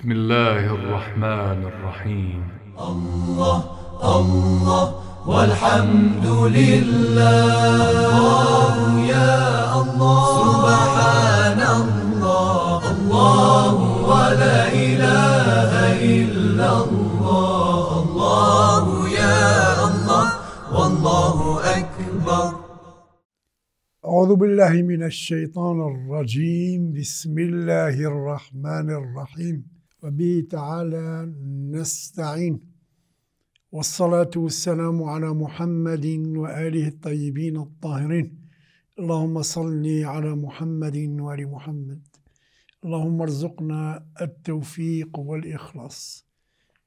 بسم الله الرحمن الرحيم الله الله والحمد لله الله يا الله سبحان الله الله ولا إله إلا الله الله يا الله والله أكبر أعوذ بالله من الشيطان الرجيم بسم الله الرحمن الرحيم وبه تعالى نستعين والصلاة والسلام على محمد وآله الطيبين الطاهرين اللهم صل على محمد وآل محمد اللهم ارزقنا التوفيق والإخلاص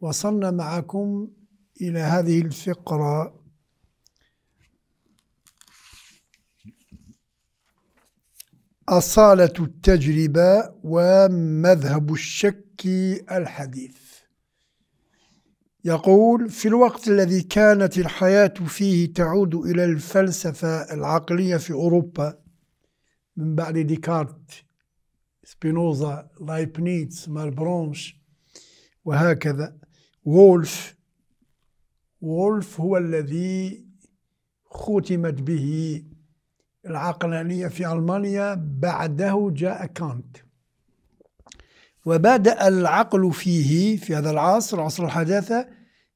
وصلنا معكم إلى هذه الفقرة أصالة التجربة ومذهب الشك الحديث يقول في الوقت الذي كانت الحياة فيه تعود إلى الفلسفة العقلية في أوروبا من بعد ديكارت سبينوزا لايبنيتس مالبرونش وهكذا وولف وولف هو الذي ختمت به العقلانية في ألمانيا بعده جاء كانت وبدأ العقل فيه في هذا العصر عصر الحداثة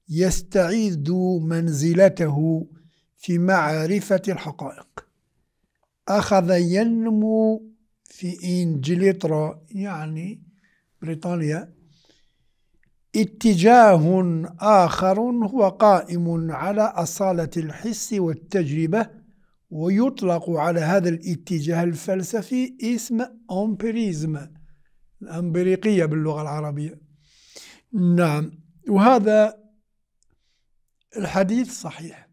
يستعيد منزلته في معرفة الحقائق أخذ ينمو في إنجلترا يعني بريطانيا اتجاه آخر هو قائم على أصالة الحس والتجربة ويطلق على هذا الاتجاه الفلسفي اسم أمبريزم الأمبريقية باللغة العربية نعم وهذا الحديث صحيح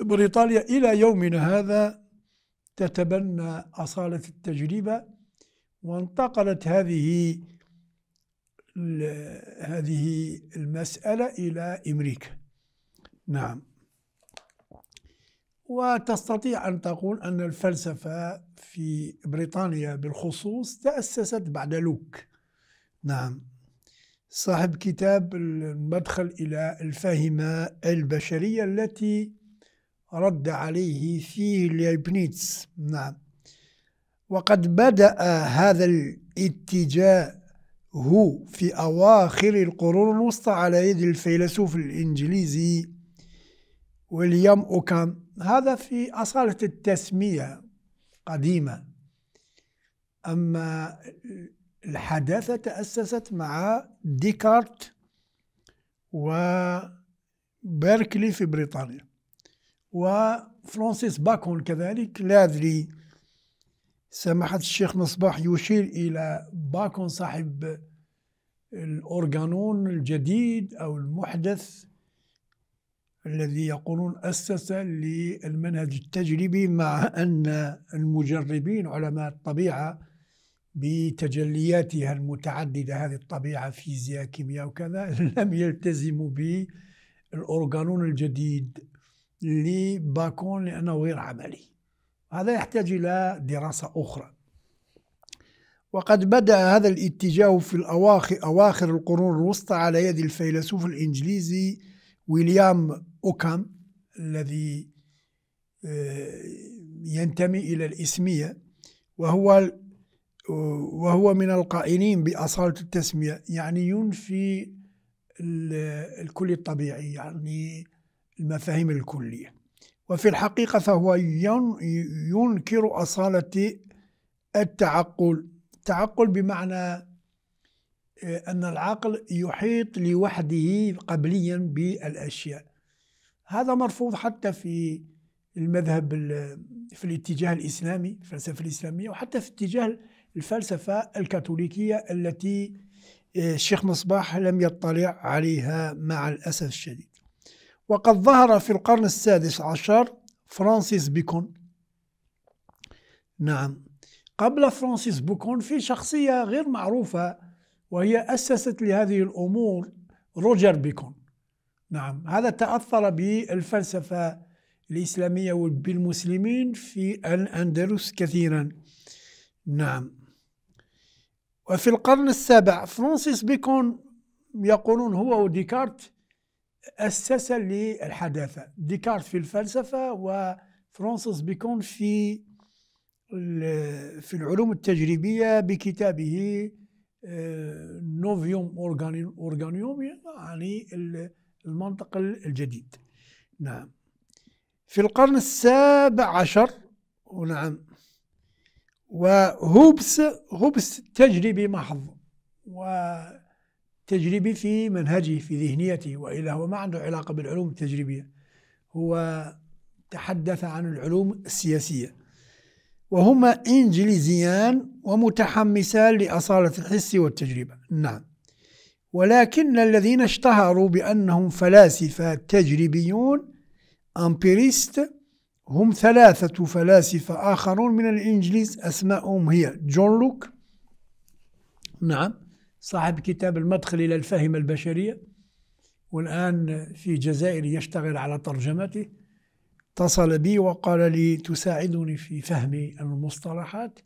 بريطانيا إلى يومنا هذا تتبنى أصالة التجربة وانتقلت هذه هذه المسألة إلى أمريكا نعم وتستطيع أن تقول أن الفلسفة في بريطانيا بالخصوص تأسست بعد لوك نعم صاحب كتاب المدخل إلى الفاهمة البشرية التي رد عليه في ليبنيتس نعم وقد بدأ هذا الاتجاه هو في أواخر القرون الوسطى على يد الفيلسوف الإنجليزي ويليام أوكام هذا في أصالة التسمية قديمة أما الحداثة تأسست مع ديكارت وبيركلي في بريطانيا وفرانسيس باكون كذلك لاذلي سماحة الشيخ مصباح يشير إلى باكون صاحب الأورغانون الجديد أو المحدث الذي يقولون أسس للمنهج التجريبي مع أن المجربين علماء الطبيعة بتجلياتها المتعددة هذه الطبيعة فيزياء كيمياء وكذا لم يلتزموا بالأورغانون الجديد لباكون لأنه غير عملي هذا يحتاج إلى دراسة أخرى وقد بدأ هذا الاتجاه في الأواخر أواخر القرون الوسطى على يد الفيلسوف الإنجليزي ويليام أوكام الذي آه، ينتمي إلى الإسمية وهو وهو من القائلين بأصالة التسمية يعني ينفي الكل الطبيعي يعني المفاهيم الكلية وفي الحقيقة فهو ينكر أصالة التعقل التعقل بمعنى آه، أن العقل يحيط لوحده قبليا بالأشياء هذا مرفوض حتى في المذهب في الاتجاه الإسلامي الفلسفة الإسلامية وحتى في اتجاه الفلسفة الكاثوليكية التي آه، الشيخ مصباح لم يطلع عليها مع الأسف الشديد وقد ظهر في القرن السادس عشر فرانسيس بيكون نعم قبل فرانسيس بيكون في شخصية غير معروفة وهي أسست لهذه الأمور روجر بيكون نعم هذا تأثر بالفلسفة الإسلامية وبالمسلمين في الأندلس كثيرا نعم وفي القرن السابع فرانسيس بيكون يقولون هو وديكارت أسس للحداثة ديكارت في الفلسفة وفرانسيس بيكون في في العلوم التجريبية بكتابه نوفيوم آه، أورغانيوم يعني المنطق الجديد نعم في القرن السابع عشر ونعم وهوبس هوبس تجريبي محض وتجريبي في منهجه في ذهنيته وإلا هو ما عنده علاقة بالعلوم التجريبية هو تحدث عن العلوم السياسية وهما إنجليزيان ومتحمسان لأصالة الحس والتجربة نعم ولكن الذين اشتهروا بأنهم فلاسفة تجريبيون أمبيريست هم ثلاثة فلاسفة آخرون من الإنجليز أسماءهم هي جون لوك نعم صاحب كتاب المدخل إلى الفهم البشرية والآن في جزائر يشتغل على ترجمته اتصل بي وقال لي تساعدني في فهم المصطلحات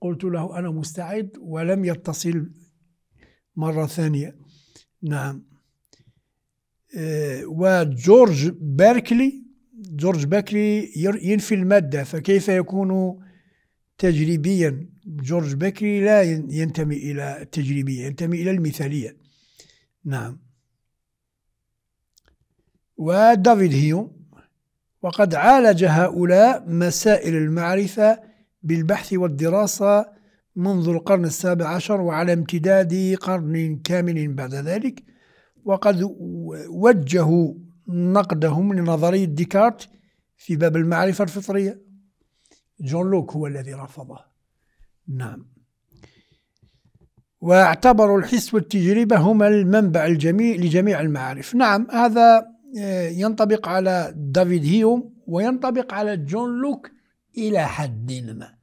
قلت له أنا مستعد ولم يتصل مرة ثانية نعم آه، وجورج بيركلي جورج بيركلي ينفي المادة فكيف يكون تجريبيا جورج بيركلي لا ينتمي إلى التجريبية ينتمي إلى المثالية نعم ودافيد هيوم وقد عالج هؤلاء مسائل المعرفة بالبحث والدراسة منذ القرن السابع عشر وعلى امتداد قرن كامل بعد ذلك وقد وجهوا نقدهم لنظرية ديكارت في باب المعرفة الفطرية جون لوك هو الذي رفضه نعم واعتبروا الحس والتجربة هما المنبع الجميع لجميع المعارف نعم هذا آه، ينطبق على دافيد هيوم وينطبق على جون لوك إلى حد ما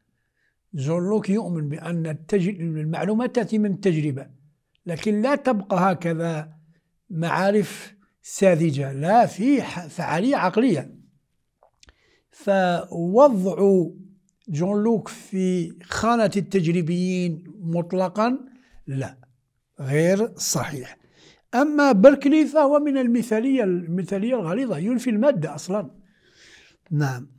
جون لوك يؤمن بأن المعلومات تأتي من التجربة لكن لا تبقى هكذا معارف ساذجة لا في فعالية عقلية فوضع جون لوك في خانة التجريبيين مطلقا لا غير صحيح أما بركلي فهو من المثالية المثالية الغليظة ينفي المادة أصلا نعم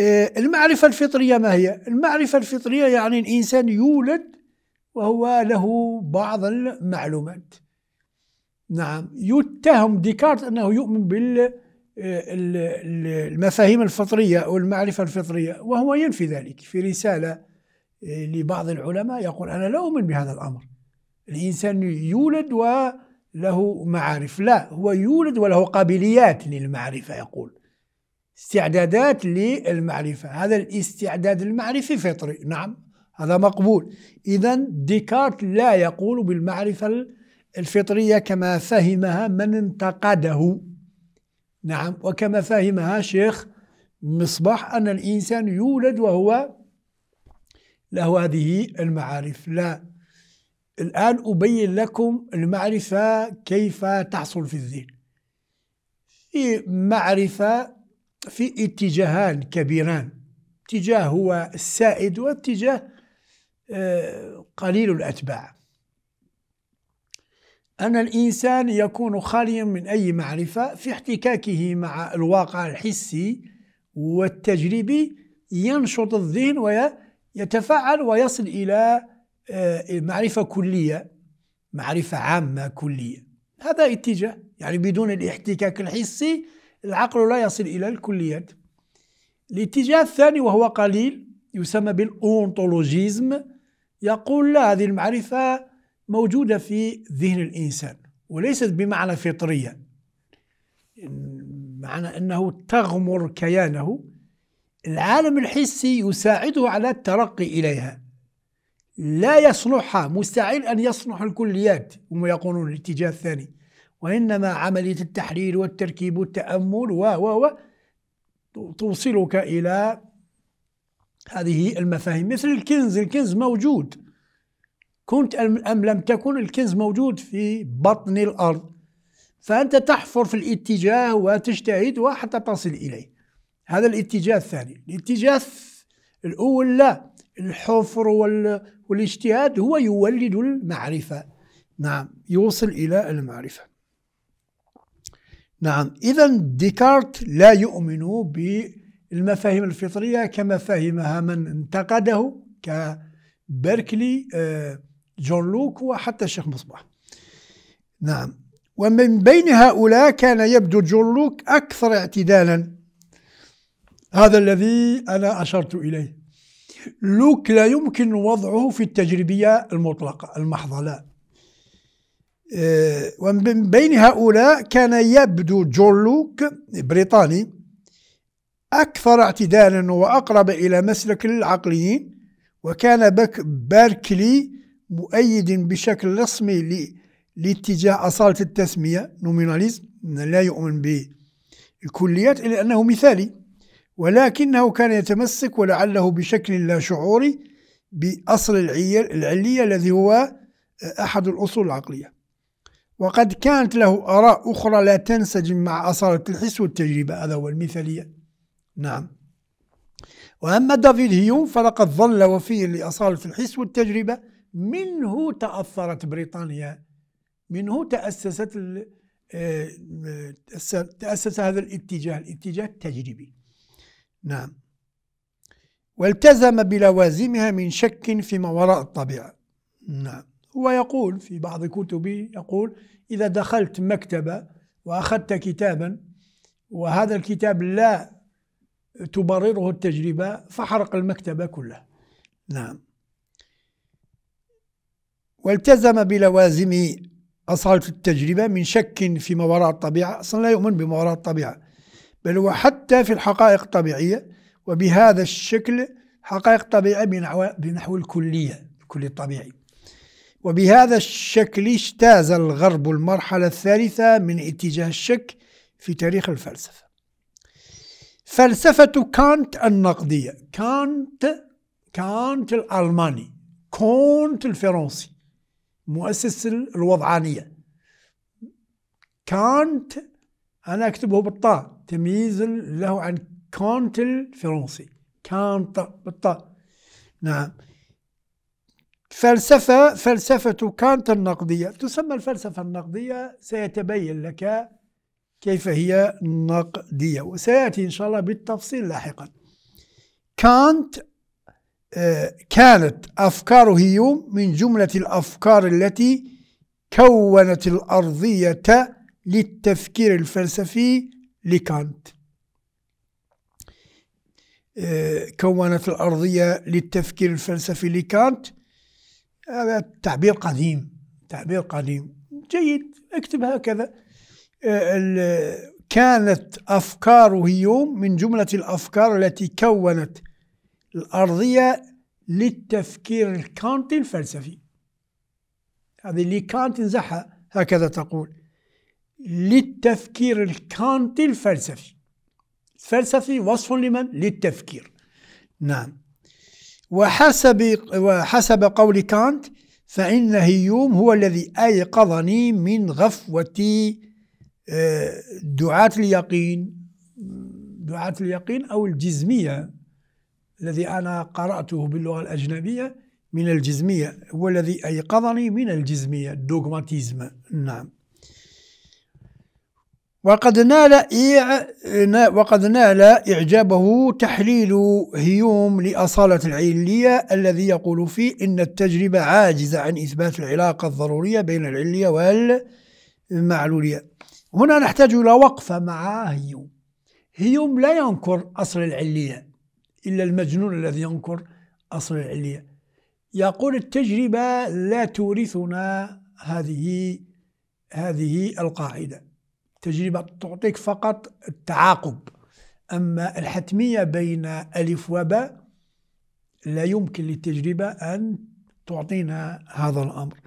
آه، المعرفة الفطرية ما هي؟ المعرفة الفطرية يعني الإنسان يولد وهو له بعض المعلومات نعم يتهم ديكارت أنه يؤمن بال آه، المفاهيم الفطرية أو المعرفة الفطرية وهو ينفي ذلك في رسالة آه، لبعض العلماء يقول أنا لا أؤمن بهذا الأمر الإنسان يولد وله معارف لا هو يولد وله قابليات للمعرفة يقول استعدادات للمعرفة هذا الاستعداد المعرفي فطري نعم هذا مقبول إذا ديكارت لا يقول بالمعرفة الفطرية كما فهمها من انتقده نعم وكما فهمها شيخ مصباح أن الإنسان يولد وهو له هذه المعارف لا الآن أبين لكم المعرفة كيف تحصل في الذهن في معرفة في اتجاهان كبيران اتجاه هو السائد واتجاه آه، قليل الأتباع أن الإنسان يكون خاليا من أي معرفة في احتكاكه مع الواقع الحسي والتجريبي ينشط الذهن ويتفاعل ويصل إلى آه، معرفة كلية معرفة عامة كلية هذا اتجاه يعني بدون الاحتكاك الحسي العقل لا يصل إلى الكليات الاتجاه الثاني وهو قليل يسمى بالاونتولوجيزم يقول لا هذه المعرفة موجودة في ذهن الإنسان وليست بمعنى فطرية معنى أنه تغمر كيانه العالم الحسي يساعده على الترقي إليها لا يصلحها مستحيل أن يصلح الكليات هم يقولون الاتجاه الثاني وإنما عملية التحليل والتركيب والتأمل و و و توصلك إلى هذه المفاهيم مثل الكنز الكنز موجود كنت أم لم تكن الكنز موجود في بطن الأرض فأنت تحفر في الاتجاه وتجتهد وحتى تصل إليه هذا الاتجاه الثاني الاتجاه الأول لا الحفر والاجتهاد هو يولد المعرفة نعم يوصل إلى المعرفة نعم إذا ديكارت لا يؤمن بالمفاهيم الفطرية كما فهمها من انتقده كبركلي آه، جون لوك وحتى الشيخ مصباح نعم ومن بين هؤلاء كان يبدو جون لوك أكثر اعتدالا هذا الذي أنا أشرت إليه لوك لا يمكن وضعه في التجربية المطلقة المحضة لا آه، ومن بين هؤلاء كان يبدو جون لوك بريطاني أكثر اعتدالا وأقرب إلى مسلك العقليين وكان باركلي مؤيد بشكل رسمي لاتجاه أصالة التسمية نوميناليزم لا يؤمن بالكليات إلا أنه مثالي ولكنه كان يتمسك ولعله بشكل لا شعوري بأصل العلية الذي هو أحد الأصول العقلية وقد كانت له آراء أخرى لا تنسجم مع أصالة الحس والتجربة هذا هو المثالية نعم وأما دافيد هيوم فلقد ظل وفيا لأصالة الحس والتجربة منه تأثرت بريطانيا منه تأسست آه، تأسس هذا الاتجاه الاتجاه التجريبي نعم والتزم بلوازمها من شك فيما وراء الطبيعة نعم هو يقول في بعض كتبه يقول إذا دخلت مكتبة وأخذت كتابا وهذا الكتاب لا تبرره التجربة فحرق المكتبة كلها نعم والتزم بلوازم أصالة التجربة من شك فيما وراء الطبيعة أصلا لا يؤمن بما وراء الطبيعة بل وحتى في الحقائق الطبيعية وبهذا الشكل حقائق طبيعية بنحو, بنحو الكلية الكلي الطبيعي وبهذا الشكل اجتاز الغرب المرحلة الثالثة من اتجاه الشك في تاريخ الفلسفة فلسفة كانت النقدية كانت كانت الألماني كونت الفرنسي مؤسس الوضعانية كانت أنا أكتبه بالطاء تمييز له عن كانت الفرنسي كانت بالطاء نعم فلسفة فلسفة كانت النقدية تسمى الفلسفة النقدية سيتبين لك كيف هي نقدية وسيأتي إن شاء الله بالتفصيل لاحقا كانت آه، كانت أفكار هيوم من جملة الأفكار التي كونت الأرضية للتفكير الفلسفي لكانت آه، كونت الأرضية للتفكير الفلسفي لكانت هذا تعبير قديم تعبير قديم جيد اكتب هكذا آه، كانت أفكار هيوم من جملة الأفكار التي كونت الأرضية للتفكير الكانتي الفلسفي هذه اللي كانت نزحها هكذا تقول للتفكير الكانتي الفلسفي الفلسفي وصف لمن؟ للتفكير نعم وحسب وحسب قول كانت فإن هيوم هو الذي أيقظني من غفوة آه، دعاة اليقين دعاة اليقين أو الجزمية الذي أنا قرأته باللغة الأجنبية من الجزمية هو الذي أيقظني من الجزمية الدوغماتيزم نعم وقد نال وقد نال إعجابه تحليل هيوم لأصالة العلية الذي يقول فيه إن التجربة عاجزة عن إثبات العلاقة الضرورية بين العلية والمعلولية هنا نحتاج إلى وقفة مع هيوم هيوم لا ينكر أصل العلية إلا المجنون الذي ينكر أصل العلية يقول التجربة لا تورثنا هذه هذه القاعدة التجربة تعطيك فقط التعاقب أما الحتمية بين ألف وباء لا يمكن للتجربة أن تعطينا هذا الأمر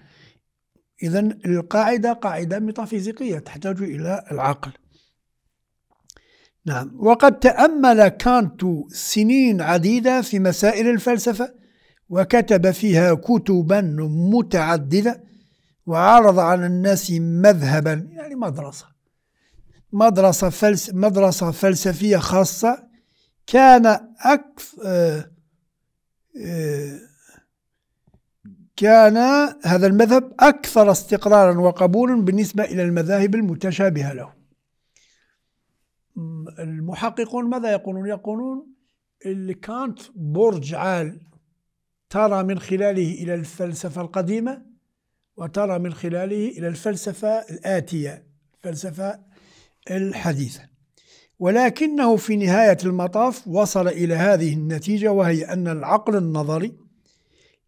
إذا القاعدة قاعدة ميتافيزيقية تحتاج إلى العقل نعم وقد تأمل كانت سنين عديدة في مسائل الفلسفة وكتب فيها كتبا متعددة وعرض على الناس مذهبا يعني مدرسة مدرسة, فلس مدرسة فلسفية خاصة كان أكثر آه، آه، كان هذا المذهب أكثر استقرارا وقبولا بالنسبة إلى المذاهب المتشابهة له المحققون ماذا يقولون؟ يقولون اللي كانت برج عال ترى من خلاله إلى الفلسفة القديمة وترى من خلاله إلى الفلسفة الآتية الفلسفة الحديثة ولكنه في نهاية المطاف وصل إلى هذه النتيجة وهي أن العقل النظري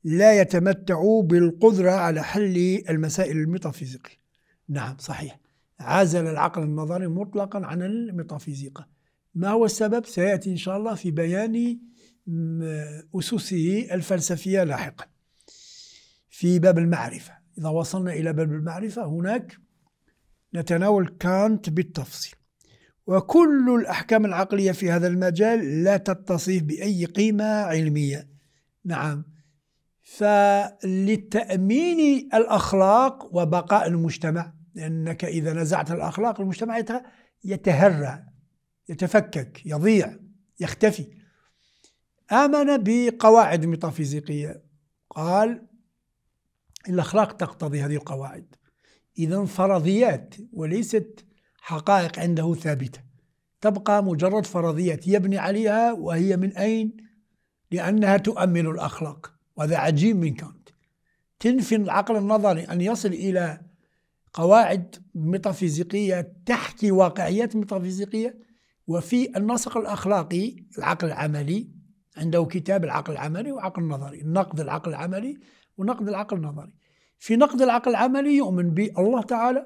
لا يتمتع بالقدرة على حل المسائل الميتافيزيقية نعم صحيح عزل العقل النظري مطلقا عن الميتافيزيقا ما هو السبب؟ سيأتي إن شاء الله في بيان أسسه الفلسفية لاحقا في باب المعرفة إذا وصلنا إلى باب المعرفة هناك نتناول كانت بالتفصيل وكل الأحكام العقلية في هذا المجال لا تتصف بأي قيمة علمية نعم فلتأمين الأخلاق وبقاء المجتمع لأنك إذا نزعت الأخلاق المجتمع يتهرى يتفكك يضيع يختفي آمن بقواعد ميتافيزيقية قال الأخلاق تقتضي هذه القواعد إذا فرضيات وليست حقائق عنده ثابتة تبقى مجرد فرضيات يبني عليها وهي من أين؟ لأنها تؤمن الأخلاق وهذا عجيب من كانت تنفي العقل النظري أن يصل إلى قواعد ميتافيزيقية تحكي واقعيات ميتافيزيقية وفي النسق الأخلاقي العقل العملي عنده كتاب العقل العملي وعقل نظري نقد العقل العملي ونقد العقل النظري في نقد العقل العملي يؤمن بالله تعالى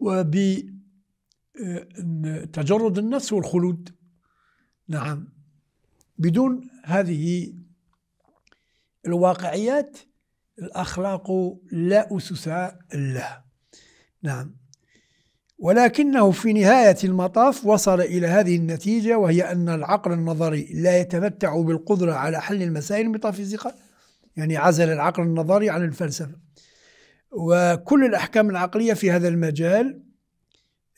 وب آه، تجرد النفس والخلود نعم بدون هذه الواقعيات الأخلاق لا أسس لها نعم ولكنه في نهاية المطاف وصل إلى هذه النتيجة وهي أن العقل النظري لا يتمتع بالقدرة على حل المسائل الميتافيزيقية يعني عزل العقل النظري عن الفلسفة وكل الأحكام العقلية في هذا المجال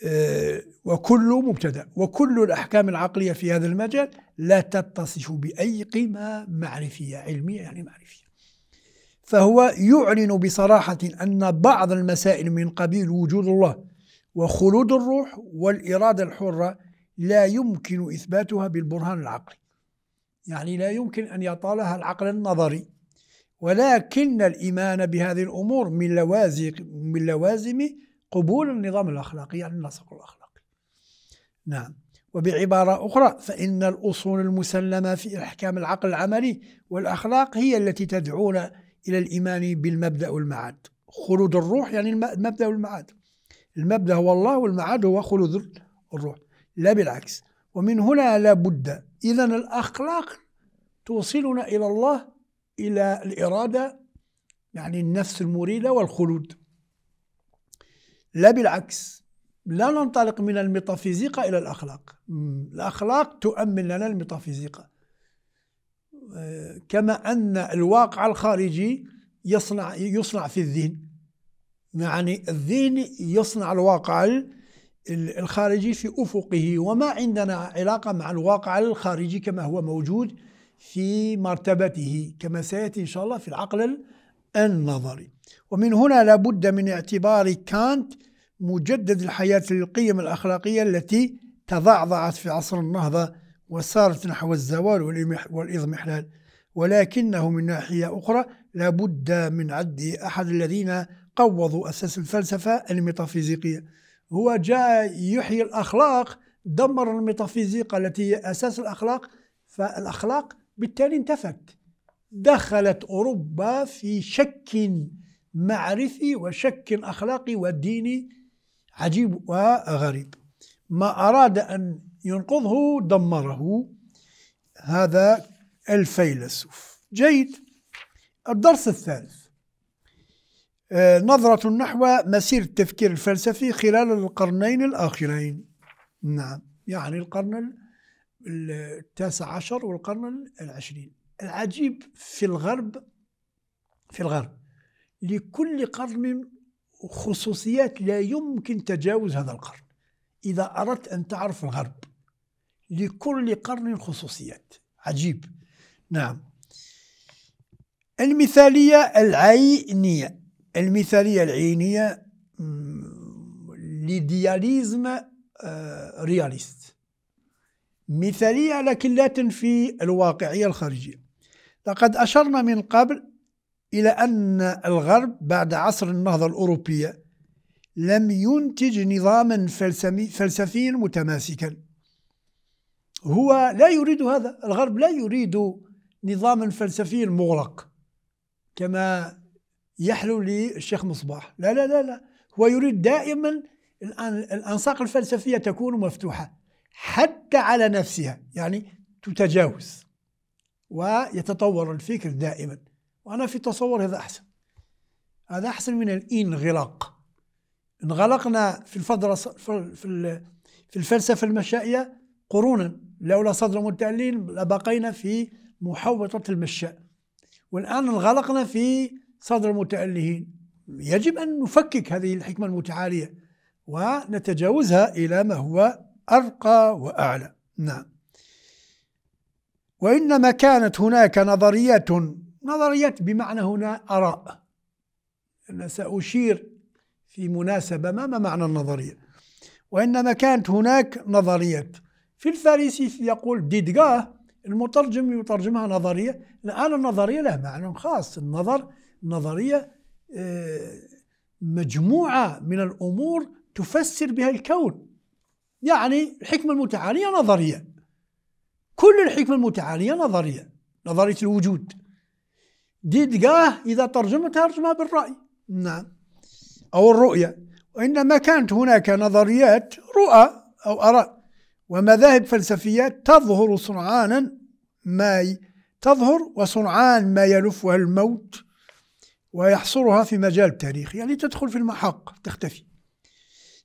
آه، وكل مبتدأ وكل الأحكام العقلية في هذا المجال لا تتصف بأي قيمة معرفية علمية يعني معرفية فهو يعلن بصراحة أن بعض المسائل من قبيل وجود الله وخلود الروح والإرادة الحرة لا يمكن إثباتها بالبرهان العقلي يعني لا يمكن أن يطالها العقل النظري ولكن الإيمان بهذه الأمور من لوازم من لوازم قبول النظام الأخلاقي يعني النسق الأخلاقي. نعم وبعبارة أخرى فإن الأصول المسلمة في أحكام العقل العملي والأخلاق هي التي تدعونا إلى الإيمان بالمبدأ والمعاد خلود الروح يعني المبدأ والمعاد المبدأ هو الله والمعاد هو خلود الروح لا بالعكس ومن هنا لابد إذا الأخلاق توصلنا إلى الله إلى الإرادة يعني النفس المريدة والخلود لا بالعكس لا ننطلق من الميتافيزيقا إلى الأخلاق الأخلاق تؤمن لنا الميتافيزيقا آه، كما أن الواقع الخارجي يصنع يصنع في الذهن يعني الذهن يصنع الواقع الخارجي في أفقه وما عندنا علاقة مع الواقع الخارجي كما هو موجود في مرتبته كما سيأتي إن شاء الله في العقل النظري ومن هنا لابد من اعتبار كانت مجدد الحياة للقيم الأخلاقية التي تضعضعت في عصر النهضة وسارت نحو الزوال والإضمحلال ولكنه من ناحية أخرى لابد من عد أحد الذين قوضوا أساس الفلسفة الميتافيزيقية هو جاء يحيي الأخلاق دمر الميتافيزيقا التي هي أساس الأخلاق فالأخلاق بالتالي انتفت دخلت أوروبا في شك معرفي وشك أخلاقي وديني عجيب وغريب ما أراد أن ينقضه دمره هذا الفيلسوف جيد الدرس الثالث آه، نظرة نحو مسير التفكير الفلسفي خلال القرنين الآخرين نعم يعني القرن التاسع عشر والقرن العشرين العجيب في الغرب في الغرب لكل قرن خصوصيات لا يمكن تجاوز هذا القرن إذا أردت أن تعرف الغرب لكل قرن خصوصيات عجيب نعم المثالية العينية المثالية العينية لدياليزم آه، رياليست مثالية لكن لا تنفي الواقعية الخارجية لقد أشرنا من قبل إلى أن الغرب بعد عصر النهضة الأوروبية لم ينتج نظاما فلسفيا متماسكا هو لا يريد هذا الغرب لا يريد نظاما فلسفيا مغلق كما يحلو للشيخ مصباح لا لا لا لا هو يريد دائما الأنساق الفلسفية تكون مفتوحة حتى على نفسها يعني تتجاوز ويتطور الفكر دائما وأنا في تصور هذا أحسن هذا أحسن من الانغلاق انغلقنا في الفضل في الفلسفة المشائية قرونا لولا صدر التعليل لبقينا في محوطة المشاء والآن انغلقنا في صدر المتألهين يجب أن نفكك هذه الحكمة المتعالية ونتجاوزها إلى ما هو أرقى وأعلى نعم وإنما كانت هناك نظريات نظريات بمعنى هنا آراء أنا سأشير في مناسبة ما ما معنى النظرية وإنما كانت هناك نظريات في الفارسي يقول ديدغا المترجم يترجمها نظرية الآن النظرية لها معنى خاص النظر نظرية آه، مجموعة من الأمور تفسر بها الكون يعني الحكمة المتعالية نظرية كل الحكمة المتعالية نظرية نظرية الوجود دي تلقاه إذا ترجمتها ترجمها بالرأي نعم أو الرؤية وإنما كانت هناك نظريات رؤى أو آراء ومذاهب فلسفية تظهر صنعانا ما تظهر وصنعان ما يلفها الموت ويحصرها في مجال التاريخ يعني تدخل في المحق تختفي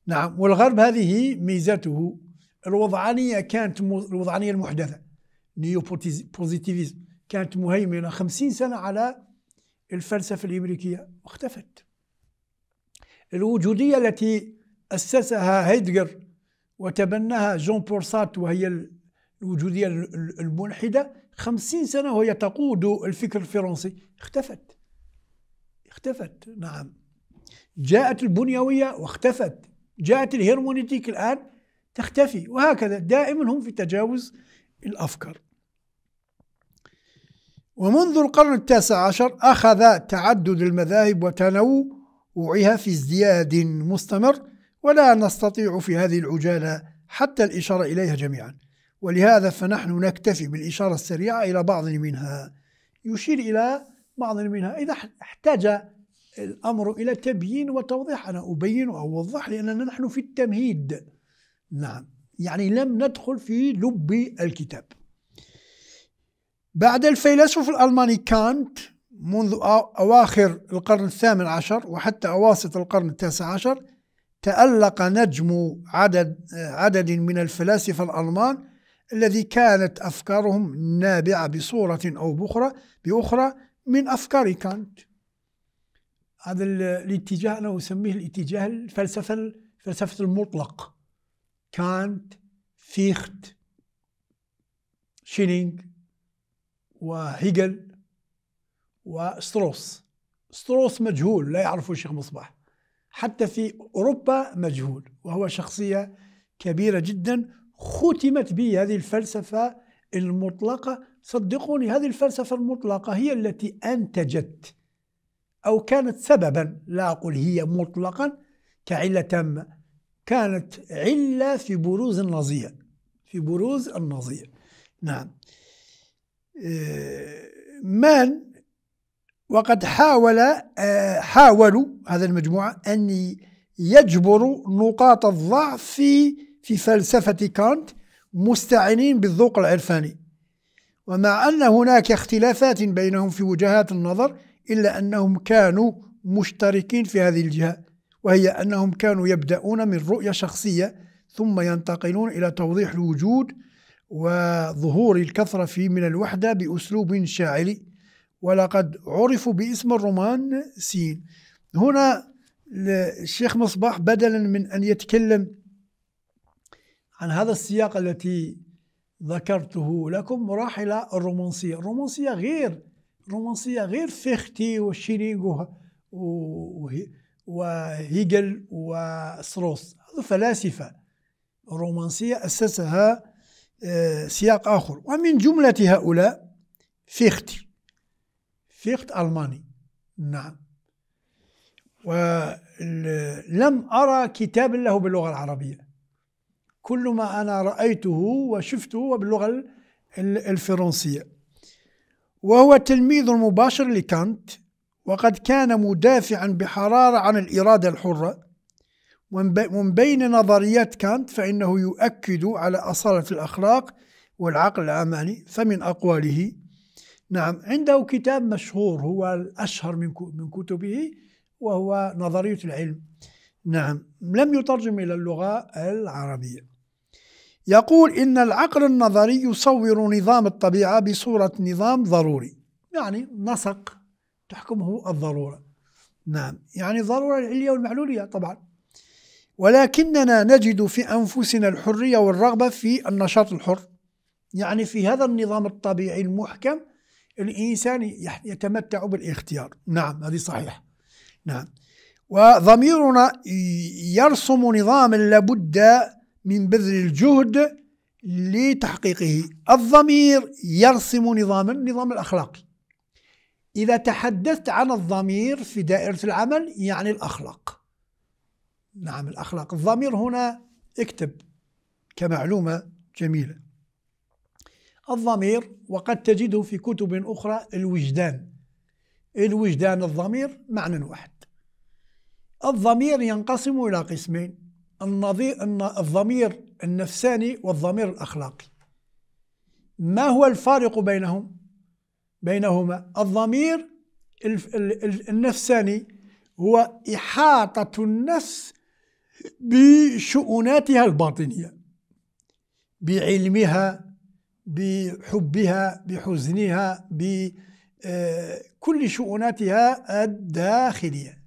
نعم والغرب هذه ميزته الوضعانية كانت الوضعانية المحدثة نيو بوزيتيفيزم كانت مهيمنة خمسين سنة على الفلسفة الأمريكية واختفت الوجودية التي أسسها هيدغر وتبناها جون بورسات وهي الوجودية الملحدة خمسين سنة وهي تقود الفكر الفرنسي اختفت اختفت نعم جاءت البنيوية واختفت جاءت الهرمونيتيك الآن تختفي وهكذا دائما هم في تجاوز الأفكار ومنذ القرن التاسع عشر أخذ تعدد المذاهب وتنوعها في ازدياد مستمر ولا نستطيع في هذه العجالة حتى الإشارة إليها جميعا ولهذا فنحن نكتفي بالإشارة السريعة إلى بعض منها يشير إلى بعض منها إذا احتاج الأمر إلى تبيين وتوضيح أنا أبين وأوضح لأننا نحن في التمهيد نعم يعني لم ندخل في لب الكتاب بعد الفيلسوف الألماني كانت منذ أواخر القرن الثامن عشر وحتى أواسط القرن التاسع عشر تألق نجم عدد عدد من الفلاسفة الألمان الذي كانت أفكارهم نابعة بصورة أو بأخرى بأخرى من أفكار كانت هذا الاتجاه انا اسميه الاتجاه الفلسفه فلسفه المطلق كانت فيخت شيلينغ وهيجل وستروس ستروس مجهول لا يعرفه الشيخ مصباح حتى في أوروبا مجهول وهو شخصية كبيرة جدا ختمت به هذه الفلسفة المطلقة صدقوني هذه الفلسفة المطلقة هي التي أنتجت أو كانت سببا لا أقول هي مطلقا كعلة تامة كانت علة في بروز النظير في بروز النظير نعم آه، من وقد حاول آه، حاولوا هذا المجموعة أن يجبروا نقاط الضعف في في فلسفة كانت مستعنين بالذوق العرفاني ومع أن هناك اختلافات بينهم في وجهات النظر إلا أنهم كانوا مشتركين في هذه الجهة وهي أنهم كانوا يبدأون من رؤية شخصية ثم ينتقلون إلى توضيح الوجود وظهور الكثرة في من الوحدة بأسلوب شاعري ولقد عرفوا باسم الرومان سين هنا الشيخ مصباح بدلا من أن يتكلم عن هذا السياق التي ذكرته لكم راح إلى الرومانسية الرومانسية غير رومانسيه غير فيختي وشيلينغ وهيجل وسروس هذو فلاسفه رومانسيه اسسها آه، سياق اخر ومن جمله هؤلاء فيختي فيخت الماني نعم ولم أرى كتابا له باللغة العربية كل ما أنا رأيته وشفته باللغة الفرنسية وهو تلميذ مباشر لكانت وقد كان مدافعا بحرارة عن الإرادة الحرة ومن بين نظريات كانت فإنه يؤكد على أصالة الأخلاق والعقل العملي فمن أقواله نعم عنده كتاب مشهور هو الأشهر من كتبه وهو نظرية العلم نعم لم يترجم إلى اللغة العربية يقول إن العقل النظري يصور نظام الطبيعة بصورة نظام ضروري يعني نسق تحكمه الضرورة نعم يعني ضرورة العلية والمعلولية طبعا ولكننا نجد في أنفسنا الحرية والرغبة في النشاط الحر يعني في هذا النظام الطبيعي المحكم الإنسان يتمتع بالاختيار نعم هذه صحيح نعم وضميرنا يرسم نظام لابد من بذل الجهد لتحقيقه الضمير يرسم نظاما النظام الأخلاقي إذا تحدثت عن الضمير في دائرة العمل يعني الأخلاق نعم الأخلاق الضمير هنا اكتب كمعلومة جميلة الضمير وقد تجده في كتب أخرى الوجدان الوجدان الضمير معنى واحد الضمير ينقسم إلى قسمين الضمير النفساني والضمير الأخلاقي ما هو الفارق بينهم؟ بينهما الضمير النفساني هو إحاطة النفس بشؤوناتها الباطنية بعلمها بحبها بحزنها بكل آه، شؤوناتها الداخلية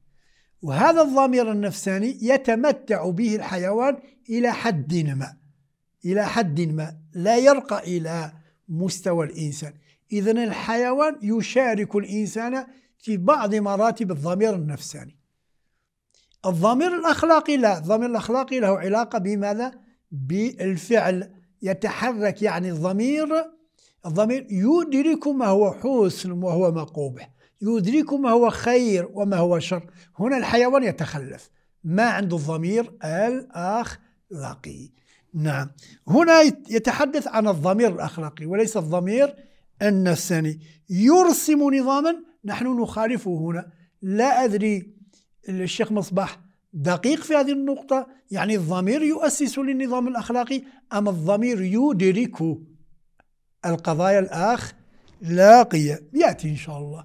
وهذا الضمير النفساني يتمتع به الحيوان إلى حد ما إلى حد ما لا يرقى إلى مستوى الإنسان إذا الحيوان يشارك الإنسان في بعض مراتب الضمير النفساني الضمير الأخلاقي لا الضمير الأخلاقي له علاقة بماذا؟ بالفعل يتحرك يعني الضمير الضمير يدرك ما هو حسن وهو قبح يدرك ما هو خير وما هو شر هنا الحيوان يتخلف ما عنده الضمير الأخلاقي نعم هنا يتحدث عن الضمير الأخلاقي وليس الضمير النفساني يرسم نظاما نحن نخالفه هنا لا أدري الشيخ مصباح دقيق في هذه النقطة يعني الضمير يؤسس للنظام الأخلاقي أم الضمير يدرك القضايا الأخلاقية يأتي إن شاء الله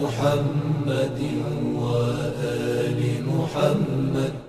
محمد وآل محمد